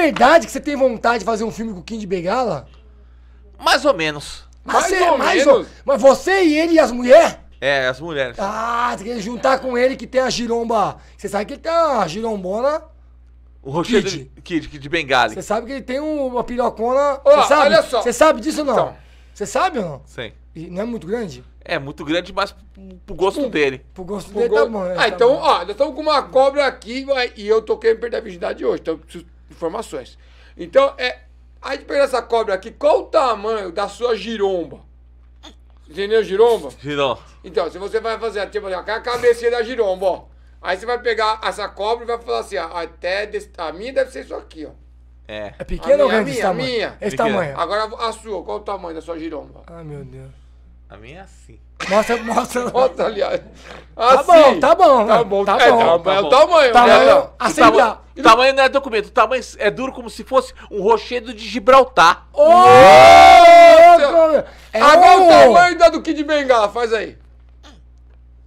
verdade que você tem vontade de fazer um filme com o Kim de Bengala? Mais ou menos. Mas mais, você, ou mais menos? mas você e ele e as mulheres? É, as mulheres. Ah, você quer juntar com ele que tem a giromba. Você sabe que ele tem a girombona. O Rochedo Kid. Kid, Bengali. Você sabe que ele tem uma pirocona. sabe? Olha só. Você sabe disso ou não? Então. Você então. sabe ou não? Sim. E não é muito grande? É, muito grande, mas pro gosto tipo, dele. Pro gosto pro dele go... tá bom. Né? ah, tá então, bom. ó, nós estamos com uma cobra aqui e eu tô querendo perder a virgindade hoje. Então, preciso informações. Então, é, a gente pega essa cobra aqui, qual o tamanho da sua giromba? Entendeu, giromba? Então, se você vai fazer tipo, assim, a cabecinha da giromba, ó. Aí você vai pegar essa cobra e vai falar assim, ó, até desse, a minha deve ser isso aqui, ó. É. É pequena ou grande? A minha, a minha. Esse tamanho. Agora a sua, qual o tamanho da sua giromba? Ah, meu Deus. A minha é assim. Mostra, mostra. Mostra, aliás. Tá Assim. bom, tá bom. Tá bom, tá é, bom. É o tamanho. tá né? assim Tama- dá. Tamanho não é documento, o tamanho é duro como se fosse um rochedo de Gibraltar. Ô, é Agora o o- tamanho da do Kid de Bengala, faz aí.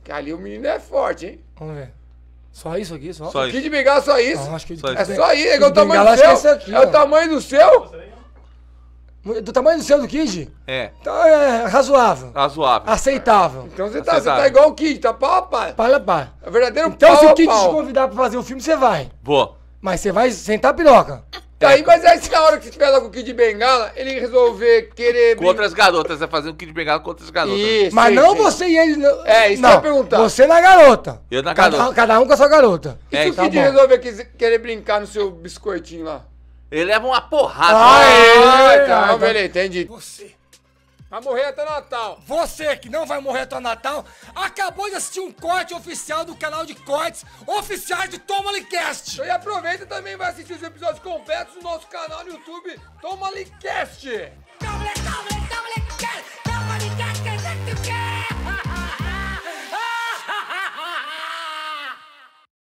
Que ali o menino é forte, hein? Vamos ver. Só isso aqui, só? Só isso. Kid de Bengala só isso. Não, acho que... Só isso. É só é o tamanho do seu. É o tamanho do seu? Do tamanho do seu do Kid? É. Então é razoável. Razoável. Aceitável. Então você tá, você tá igual o Kid, tá pau a pau. Pau a pau. É verdadeiro então, pau Então se o Kid pau. te convidar pra fazer um filme, você vai. Vou. Mas você vai sentar a piroca. É. Aí, mas aí se na hora que você estiver lá com o Kid Bengala, ele resolver querer... Com outras garotas, vai é fazer um Kid Bengala com outras garotas. Isso, mas sim, não sim. você e ele... É, isso não, que eu ia perguntar. Você na garota. Eu na cada, garota. Cada um com a sua garota. E se é, o tá Kid resolver querer brincar no seu biscoitinho lá? Ele leva uma porrada. Ah, Aê, Não calma, entende. Você vai morrer até Natal. Você que não vai morrer até Natal, acabou de assistir um corte oficial do canal de cortes oficiais de Toma E aproveita também vai assistir os episódios completos do nosso canal no YouTube Toma Cast.